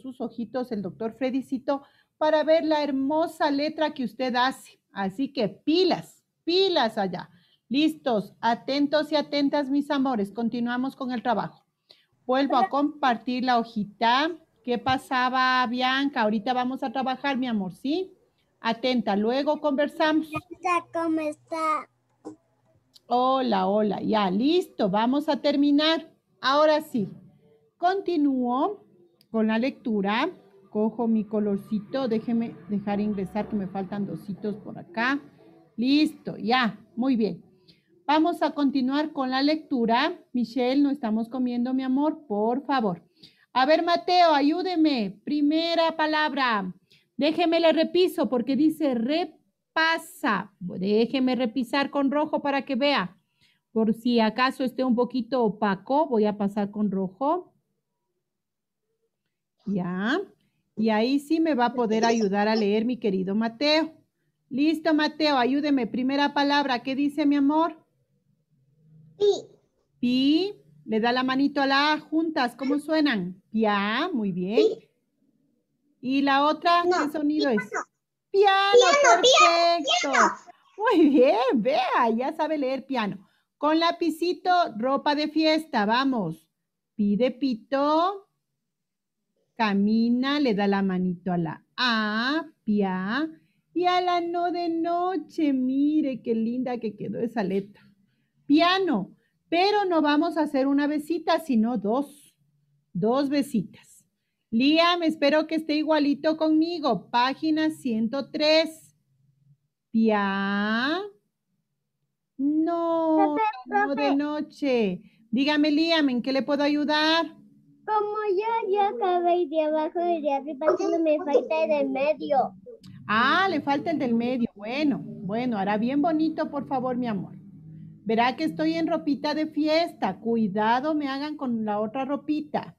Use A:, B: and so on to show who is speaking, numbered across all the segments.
A: sus ojitos el doctor Fredicito para ver la hermosa letra que usted hace. Así que pilas, pilas allá. Listos, atentos y atentas, mis amores. Continuamos con el trabajo. Vuelvo a compartir la hojita. ¿Qué pasaba, Bianca? Ahorita vamos a trabajar, mi amor, ¿sí? Atenta, luego conversamos. ¿Cómo está? Hola, hola, ya, listo, vamos a terminar. Ahora sí, continúo con la lectura, cojo mi colorcito, déjeme dejar ingresar que me faltan dositos por acá. Listo, ya, muy bien. Vamos a continuar con la lectura. Michelle, no estamos comiendo, mi amor, por favor. A ver, Mateo, ayúdeme. Primera palabra. Déjeme le repiso porque dice repasa. Déjeme repisar con rojo para que vea. Por si acaso esté un poquito opaco, voy a pasar con rojo. ¿Ya? Y ahí sí me va a poder ayudar a leer mi querido Mateo. Listo, Mateo, ayúdeme. Primera palabra, ¿qué dice mi amor? Pi. Pi. Le da la manito a la A juntas. ¿Cómo suenan? Ya, muy bien. ¿Y la otra? ¿Qué sonido es? Piano, piano muy bien, vea, ya sabe leer piano. Con lapicito, ropa de fiesta, vamos. Pi de pito, camina, le da la manito a la A, pia, y a la no de noche. Mire qué linda que quedó esa letra. Piano, pero no vamos a hacer una besita, sino dos. Dos besitas. me espero que esté igualito conmigo. Página 103. Pia. No, no de noche. Dígame, Liam, ¿en qué le puedo ayudar? Como yo ya y de abajo y de arriba, me falta el del medio. Ah, le falta el del medio. Bueno, bueno, hará bien bonito, por favor, mi amor. Verá que estoy en ropita de fiesta. Cuidado, me hagan con la otra ropita.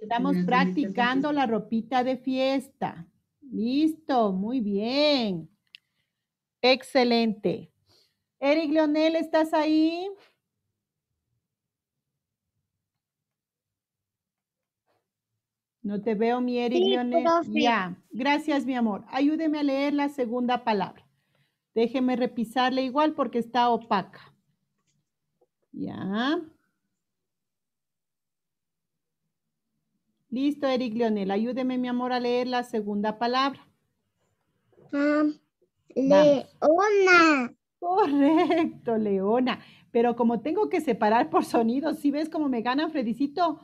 A: Estamos practicando la ropita de fiesta. Listo, muy bien. Excelente. Eric Leonel, ¿estás ahí? No te veo, mi Eric Ya, gracias, mi amor. Ayúdeme a leer la segunda palabra. Déjeme repisarle igual porque está opaca. Ya. Listo, Eric Leonel. Ayúdeme, mi amor, a leer la segunda palabra. Ah, leona. Correcto, Leona. Pero como tengo que separar por sonidos, si ¿sí ves cómo me gana Fredicito?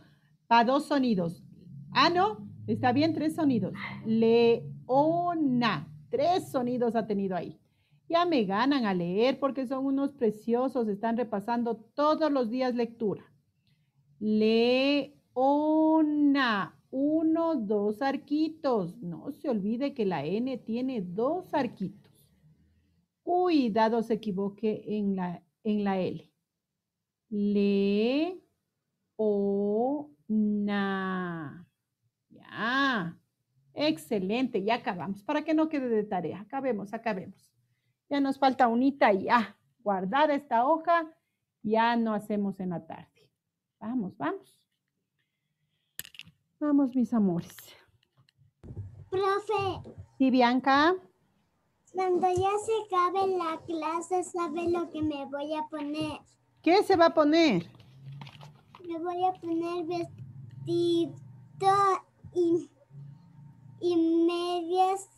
A: A dos sonidos. Ah, no, está bien, tres sonidos. Leona, tres sonidos ha tenido ahí. Ya me ganan a leer porque son unos preciosos, están repasando todos los días lectura. Leona, uno, dos arquitos. No se olvide que la N tiene dos arquitos. Cuidado se equivoque en la, en la L. Leona. Ah, excelente, ya acabamos. Para que no quede de tarea, acabemos, acabemos. Ya nos falta unita y ya. Ah, guardada esta hoja, ya no hacemos en la tarde. Vamos, vamos. Vamos, mis amores.
B: Profe.
A: Sí, Bianca.
B: Cuando ya se acabe la clase, ¿sabe lo que me voy a poner?
A: ¿Qué se va a poner?
B: Me voy a poner vestido
A: y, medias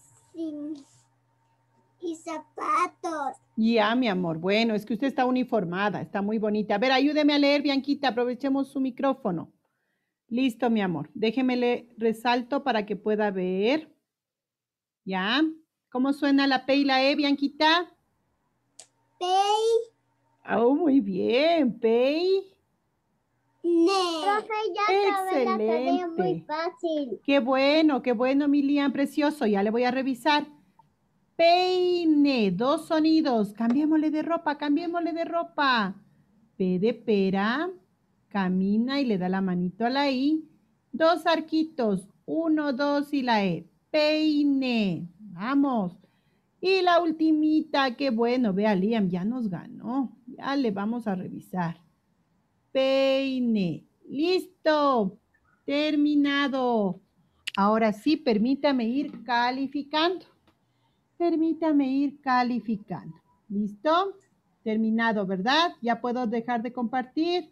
A: y zapatos. Ya, mi amor. Bueno, es que usted está uniformada, está muy bonita. A ver, ayúdeme a leer, Bianquita, aprovechemos su micrófono. Listo, mi amor. Déjeme le resalto para que pueda ver. ¿Ya? ¿Cómo suena la P y la E, Bianquita? P. Oh, muy bien. P. Qué bueno, qué bueno, Liam, precioso. Ya le voy a revisar. Peine, dos sonidos. Cambiémosle de ropa, cambiémosle de ropa. P de pera, camina y le da la manito a la I. Dos arquitos, uno, dos y la E. Peine, vamos. Y la ultimita, qué bueno, vea, Liam, ya nos ganó. Ya le vamos a revisar peine. Listo, terminado. Ahora sí, permítame ir calificando. Permítame ir calificando. ¿Listo? Terminado, ¿verdad? ¿Ya puedo dejar de compartir?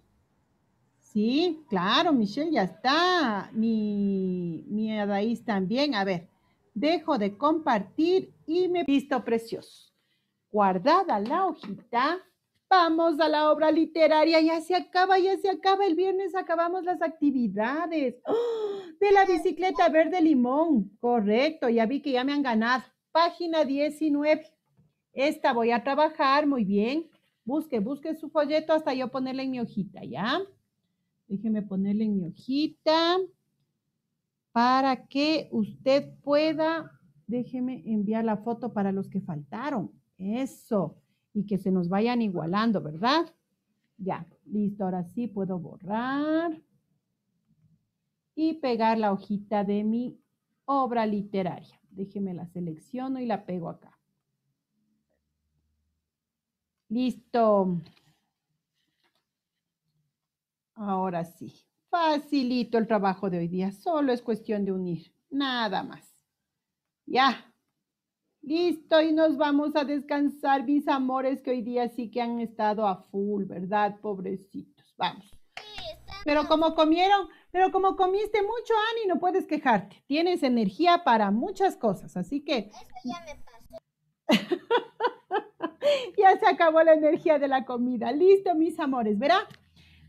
A: Sí, claro, Michelle, ya está. Mi, mi Adaís también. A ver, dejo de compartir y me... Listo, precioso. Guardada la hojita, vamos a la obra literaria, ya se acaba, ya se acaba, el viernes acabamos las actividades. ¡Oh! De la bicicleta verde limón, correcto, ya vi que ya me han ganado. Página 19, esta voy a trabajar, muy bien. Busque, busque su folleto hasta yo ponerle en mi hojita, ¿ya? Déjeme ponerle en mi hojita para que usted pueda, déjeme enviar la foto para los que faltaron. Eso y que se nos vayan igualando, ¿verdad? Ya, listo, ahora sí puedo borrar y pegar la hojita de mi obra literaria. Déjeme la selecciono y la pego acá. Listo. Ahora sí, facilito el trabajo de hoy día, solo es cuestión de unir, nada más. Ya, Listo, y nos vamos a descansar, mis amores, que hoy día sí que han estado a full, ¿verdad? Pobrecitos, vamos. Pero como comieron, pero como comiste mucho, Ani, no puedes quejarte. Tienes energía para muchas cosas, así que... Eso ya me pasó. ya se acabó la energía de la comida. Listo, mis amores, ¿verdad?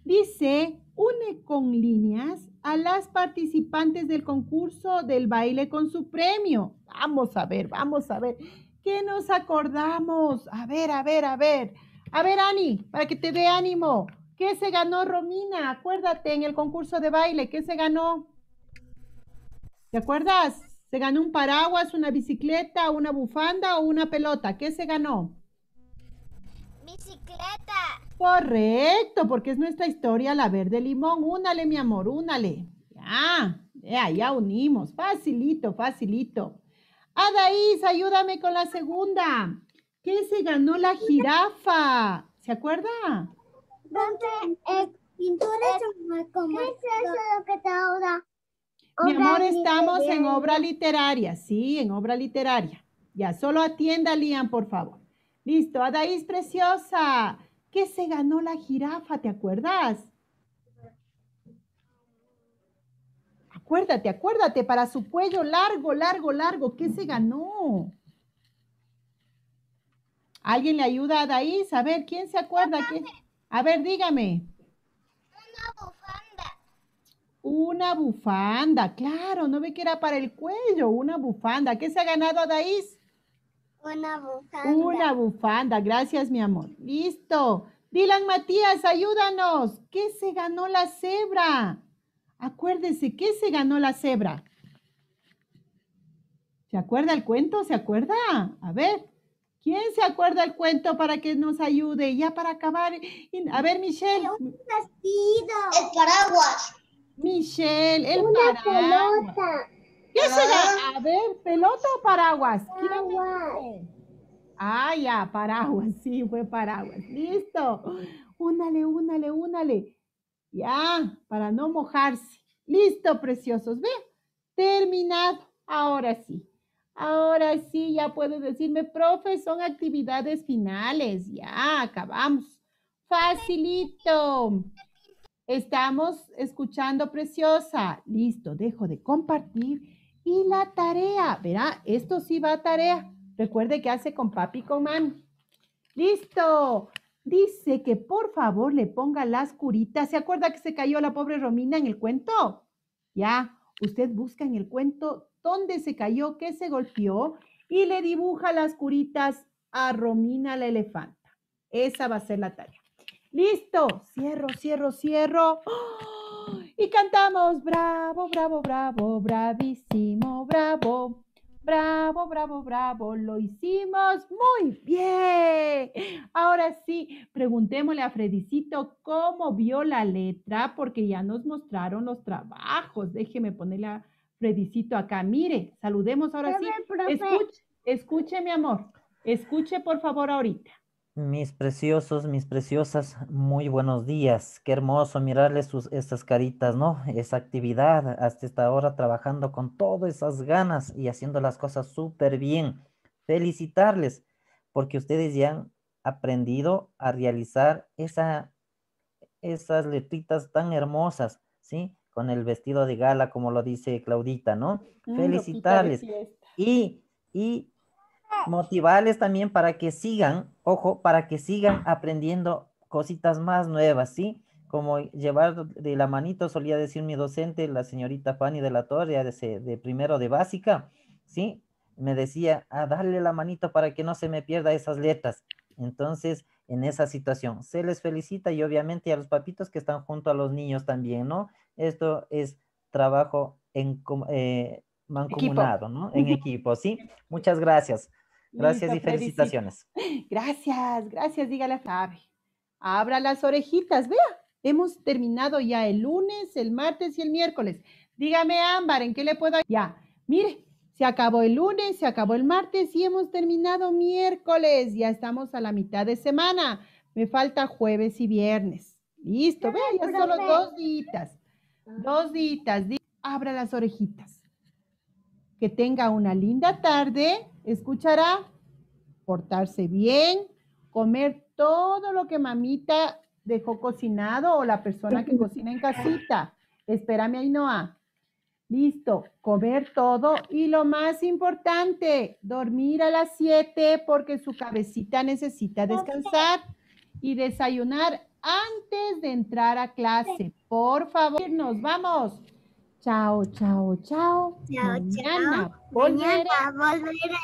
A: Dice, une con líneas a las participantes del concurso del baile con su premio. Vamos a ver, vamos a ver. ¿Qué nos acordamos? A ver, a ver, a ver. A ver, Ani, para que te dé ánimo. ¿Qué se ganó Romina? Acuérdate en el concurso de baile, ¿qué se ganó? ¿Te acuerdas? ¿Se ganó un paraguas, una bicicleta, una bufanda o una pelota? ¿Qué se ganó? Bicicleta. Correcto, porque es nuestra historia la verde limón. Únale, mi amor, únale. Ya, ya, ya unimos. Facilito, facilito. Adaís, ayúdame con la segunda. ¿Qué se ganó la jirafa? ¿Se acuerda? Donde es? ¿Qué es eso lo que te da? Mi amor, estamos en obra literaria, sí, en obra literaria. Ya, solo atienda, Lian, por favor. Listo, Adaís, preciosa. ¿Qué se ganó la jirafa? ¿Te acuerdas? Acuérdate, acuérdate, para su cuello largo, largo, largo, ¿qué se ganó? ¿Alguien le ayuda a Daís? A ver, ¿quién se acuerda? A ver, dígame. Una bufanda. Una bufanda, claro, no ve que era para el cuello, una bufanda. ¿Qué se ha ganado a Daís? Una bufanda. Una bufanda, gracias mi amor. Listo. Dylan Matías, ayúdanos. ¿Qué se ganó la cebra? Acuérdense, ¿qué se ganó la cebra? ¿Se acuerda el cuento? ¿Se acuerda? A ver, ¿quién se acuerda el cuento para que nos ayude? Ya para acabar. A ver, Michelle. El paraguas. Michelle, el paraguas.
B: ¿Qué A
A: ver, pelota o paraguas. ah, ya, paraguas. Sí, fue paraguas. Listo. Únale, únale, únale. Ya, para no mojarse. Listo, preciosos. Ve, terminado. Ahora sí. Ahora sí, ya puedes decirme, profe, son actividades finales. Ya, acabamos. Facilito. Estamos escuchando, preciosa. Listo, dejo de compartir y la tarea, verá, esto sí va a tarea. Recuerde que hace con papi comán. ¡Listo! Dice que por favor le ponga las curitas. ¿Se acuerda que se cayó la pobre Romina en el cuento? Ya, usted busca en el cuento dónde se cayó, qué se golpeó y le dibuja las curitas a Romina la elefanta. Esa va a ser la tarea. ¡Listo! Cierro, cierro, cierro. ¡Oh! y cantamos bravo, bravo, bravo, bravísimo, bravo. Bravo, bravo, bravo, lo hicimos muy bien. Ahora sí, preguntémosle a Fredicito cómo vio la letra, porque ya nos mostraron los trabajos. Déjeme ponerle a Fredicito acá. Mire, saludemos ahora sí. Escuche, escuche, mi amor. Escuche, por favor, ahorita.
B: Mis preciosos, mis preciosas, muy buenos días. Qué hermoso mirarles sus, estas caritas, ¿no? Esa actividad hasta esta hora trabajando con todas esas ganas y haciendo las cosas súper bien. Felicitarles porque ustedes ya han aprendido a realizar esa, esas letritas tan hermosas, ¿sí? Con el vestido de gala, como lo dice Claudita, ¿no? Felicitarles y, y motivarles también para que sigan ojo, para que sigan aprendiendo cositas más nuevas, ¿sí? Como llevar de la manito, solía decir mi docente, la señorita Fanny de la Torre, de, de primero de básica, ¿sí? Me decía, a ah, darle la manito para que no se me pierda esas letras. Entonces, en esa situación. Se les felicita y obviamente a los papitos que están junto a los niños también, ¿no? Esto es trabajo en, eh, mancomunado, ¿no? En equipo, ¿sí? Muchas gracias. Gracias y felicitaciones.
A: Gracias, gracias, dígale a Abra las orejitas, vea. Hemos terminado ya el lunes, el martes y el miércoles. Dígame, Ámbar, ¿en qué le puedo Ya, mire, se acabó el lunes, se acabó el martes y hemos terminado miércoles. Ya estamos a la mitad de semana. Me falta jueves y viernes. Listo, vea, ya solo dos ditas. Dos ditas. Abra las orejitas. Que tenga una linda tarde escuchará, portarse bien, comer todo lo que mamita dejó cocinado o la persona que cocina en casita. Espérame, Ainhoa. Listo, comer todo y lo más importante, dormir a las 7 porque su cabecita necesita descansar y desayunar antes de entrar a clase. Por favor, nos vamos. Chao, chao, chao. Chao, chao. Mañana volveré.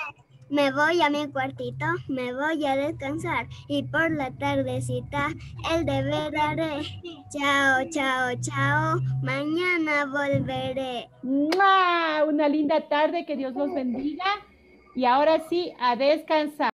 A: Me voy a mi cuartito, me voy a descansar y por la tardecita el deber haré. Chao, chao, chao. Mañana volveré. Una linda tarde, que Dios los bendiga. Y ahora sí, a descansar.